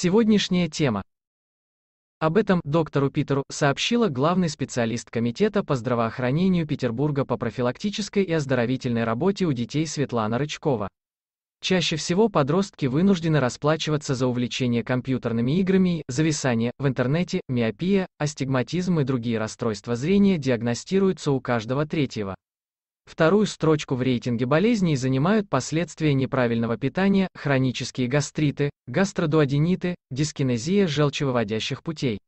Сегодняшняя тема. Об этом доктору Питеру сообщила главный специалист Комитета по здравоохранению Петербурга по профилактической и оздоровительной работе у детей Светлана Рычкова. Чаще всего подростки вынуждены расплачиваться за увлечение компьютерными играми, зависание в интернете, миопия, астигматизм и другие расстройства зрения диагностируются у каждого третьего. Вторую строчку в рейтинге болезней занимают последствия неправильного питания, хронические гастриты, гастродуодениты, дискинезия желчевыводящих путей.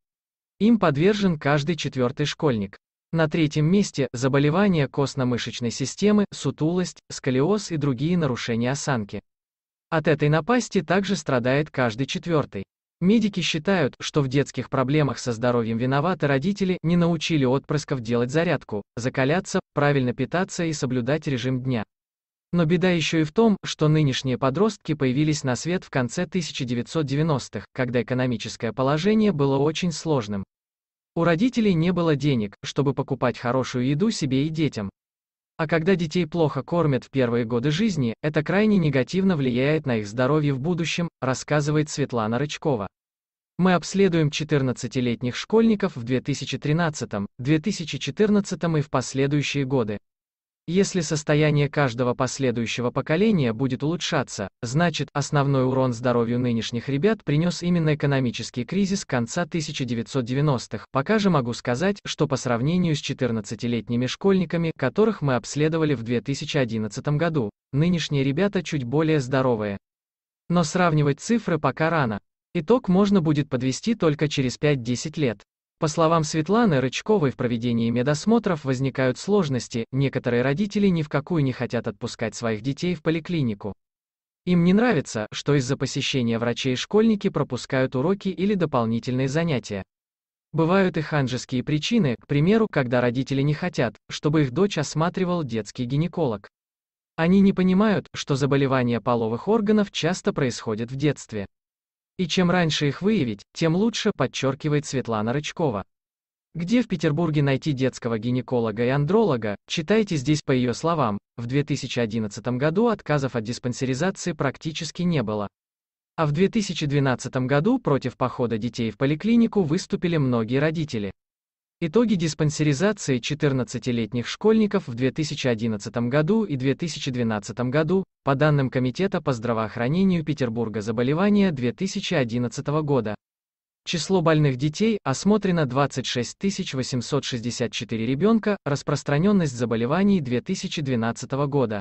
Им подвержен каждый четвертый школьник. На третьем месте – заболевания костно-мышечной системы, сутулость, сколиоз и другие нарушения осанки. От этой напасти также страдает каждый четвертый. Медики считают, что в детских проблемах со здоровьем виноваты родители, не научили отпрысков делать зарядку, закаляться, правильно питаться и соблюдать режим дня. Но беда еще и в том, что нынешние подростки появились на свет в конце 1990-х, когда экономическое положение было очень сложным. У родителей не было денег, чтобы покупать хорошую еду себе и детям, а когда детей плохо кормят в первые годы жизни, это крайне негативно влияет на их здоровье в будущем, рассказывает Светлана Рычкова. Мы обследуем 14-летних школьников в 2013, 2014 и в последующие годы. Если состояние каждого последующего поколения будет улучшаться, значит, основной урон здоровью нынешних ребят принес именно экономический кризис конца 1990-х. Пока же могу сказать, что по сравнению с 14-летними школьниками, которых мы обследовали в 2011 году, нынешние ребята чуть более здоровые. Но сравнивать цифры пока рано. Итог можно будет подвести только через 5-10 лет. По словам Светланы Рычковой, в проведении медосмотров возникают сложности, некоторые родители ни в какую не хотят отпускать своих детей в поликлинику. Им не нравится, что из-за посещения врачей школьники пропускают уроки или дополнительные занятия. Бывают и ханжеские причины, к примеру, когда родители не хотят, чтобы их дочь осматривал детский гинеколог. Они не понимают, что заболевания половых органов часто происходят в детстве. И чем раньше их выявить, тем лучше, подчеркивает Светлана Рычкова. Где в Петербурге найти детского гинеколога и андролога, читайте здесь по ее словам, в 2011 году отказов от диспансеризации практически не было. А в 2012 году против похода детей в поликлинику выступили многие родители. Итоги диспансеризации 14-летних школьников в 2011 году и 2012 году, по данным Комитета по здравоохранению Петербурга заболевания 2011 года. Число больных детей осмотрено 26 864 ребенка, распространенность заболеваний 2012 года.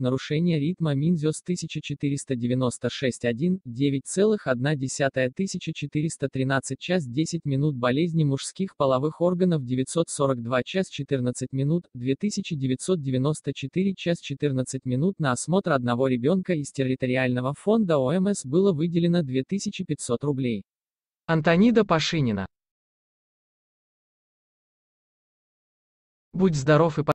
нарушение ритма Минзёс 1496-1, 9,1 час 10 минут болезни мужских половых органов 942 час 14 минут, 2994 час 14 минут на осмотр одного ребенка из территориального фонда ОМС было выделено 2500 рублей. Антонида Пашинина Будь здоров и